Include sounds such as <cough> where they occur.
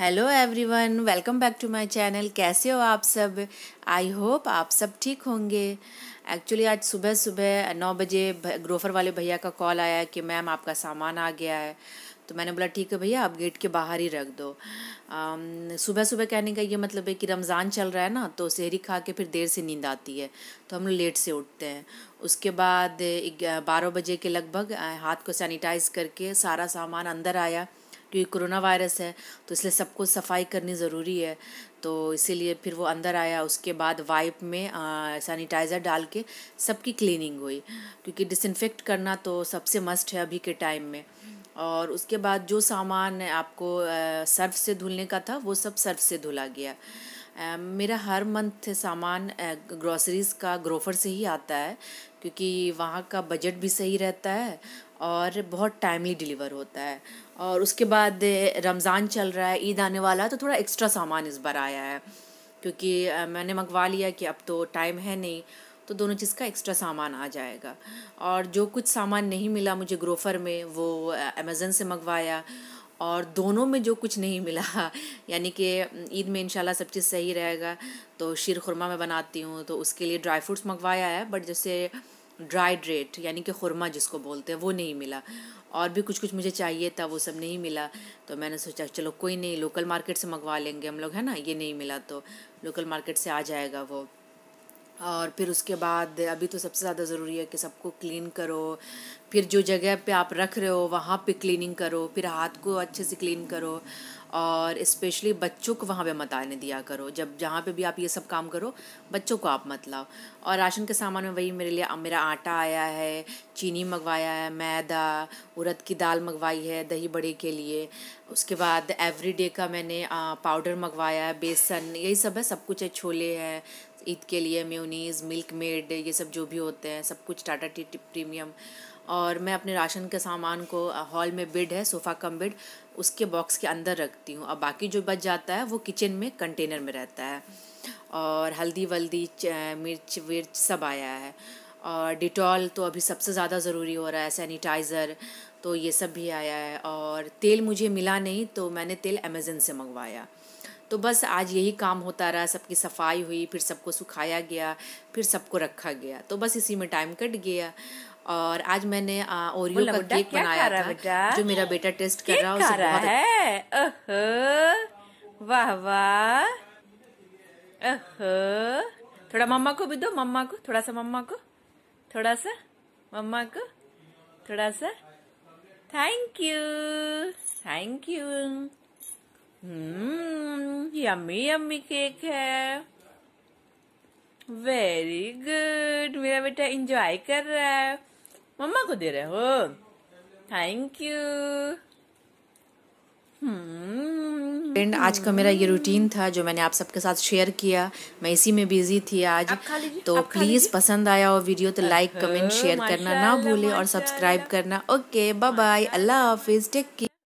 hello everyone welcome back to my channel कैसे हो आप सब आई होप आप सब ठीक होंगे एक्चुअली आज सुबह सुबह नौ बजे ग्रोफर वाले भैया का कॉल आया कि मैम आपका सामान आ गया है तो मैंने बोला ठीक है भैया आप गेट के बाहर ही रख दो um, सुबह सुबह कहने का ये मतलब है कि रमज़ान चल रहा है ना तो शहरी खा के फिर देर से नींद आती है तो हम लोग लेट से उठते हैं उसके बाद बारह बजे के लगभग हाथ को सैनिटाइज़ करके सारा सामान अंदर आया क्योंकि कोरोना वायरस है तो इसलिए सबको सफाई करनी ज़रूरी है तो इसीलिए फिर वो अंदर आया उसके बाद वाइप में सैनिटाइज़र डाल के सबकी क्लीनिंग हुई क्योंकि डिसइनफेक्ट करना तो सबसे मस्ट है अभी के टाइम में और उसके बाद जो सामान आपको सर्फ से धुलने का था वो सब सर्फ से धुला गया मेरा हर मंथ सामान ग्रॉसरीज़ का ग्रोफर से ही आता है क्योंकि वहाँ का बजट भी सही रहता है और बहुत टाइमली डिलीवर होता है और उसके बाद रमज़ान चल रहा है ईद आने वाला है तो थोड़ा एक्स्ट्रा सामान इस बार आया है क्योंकि मैंने मंगवा लिया कि अब तो टाइम है नहीं तो दोनों चीज़ का एक्स्ट्रा सामान आ जाएगा और जो कुछ सामान नहीं मिला मुझे ग्रोफर में वो अमेज़न से मंगवाया और दोनों में जो कुछ नहीं मिला <laughs> यानी कि ईद में इंशाल्लाह सब चीज़ सही रहेगा तो शीर खुरमा मैं बनाती हूँ तो उसके लिए ड्राई फ्रूट्स मंगवाया है बट जैसे ड्राइड रेट यानी कि खुरमा जिसको बोलते हैं वो नहीं मिला और भी कुछ कुछ मुझे चाहिए था वो सब नहीं मिला तो मैंने सोचा चलो कोई नहीं लोकल मार्केट से मंगवा लेंगे हम लोग है ना ये नहीं मिला तो लोकल मार्केट से आ जाएगा वो और फिर उसके बाद अभी तो सबसे ज़्यादा ज़रूरी है कि सबको क्लीन करो फिर जो जगह पे आप रख रहे हो वहाँ पे क्लीनिंग करो फिर हाथ को अच्छे से क्लीन करो और इस्पेशली बच्चों को वहाँ पे मत आने दिया करो जब जहाँ पे भी आप ये सब काम करो बच्चों को आप मत लाओ और राशन के सामान में वही मेरे लिए मेरा आटा आया है चीनी मंगवाया है मैदा उड़द की दाल मंगवाई है दही बड़े के लिए उसके बाद एवरीडे का मैंने पाउडर मंगवाया है बेसन यही सब है सब कुछ है छोले हैं ईद के लिए म्यूनीस मिल्क मेड ये सब जो भी होते हैं सब कुछ टाटा टी प्रीमियम और मैं अपने राशन के सामान को हॉल में बेड है सोफ़ा कम बेड उसके बॉक्स के अंदर रखती हूँ और बाकी जो बच जाता है वो किचन में कंटेनर में रहता है और हल्दी वल्दी मिर्च विर्च सब आया है और डिटॉल तो अभी सबसे ज़्यादा ज़रूरी हो रहा है सैनिटाइज़र तो ये सब भी आया है और तेल मुझे मिला नहीं तो मैंने तेल अमेज़न से मंगवाया तो बस आज यही काम होता रहा सबकी सफाई हुई फिर सबको सुखाया गया फिर सबको रखा गया तो बस इसी में टाइम कट गया और आज मैंने ओरियो का केक बनाया था जो मेरा बेटा टेस्ट कर रहा, रहा, है अच्छा वाह वाह थोड़ा मम्मा को भी दो मम्मा को थोड़ा सा मम्मा को थोड़ा सा मम्मा को थोड़ा सा thank you thank you yummy yummy cake है वेरी गुड मेरा बेटा एंजॉय कर रहा है मम्मा को दे रहे हो थैंक यू हम्म फ्रेंड आज का मेरा ये रूटीन था जो मैंने आप सबके साथ शेयर किया मैं इसी में बिजी थी आज तो प्लीज़ पसंद आया हो वीडियो तो लाइक कमेंट शेयर करना ना भूले और सब्सक्राइब करना ओके बाय बाय अल्लाह हाफिज़ टेक केयर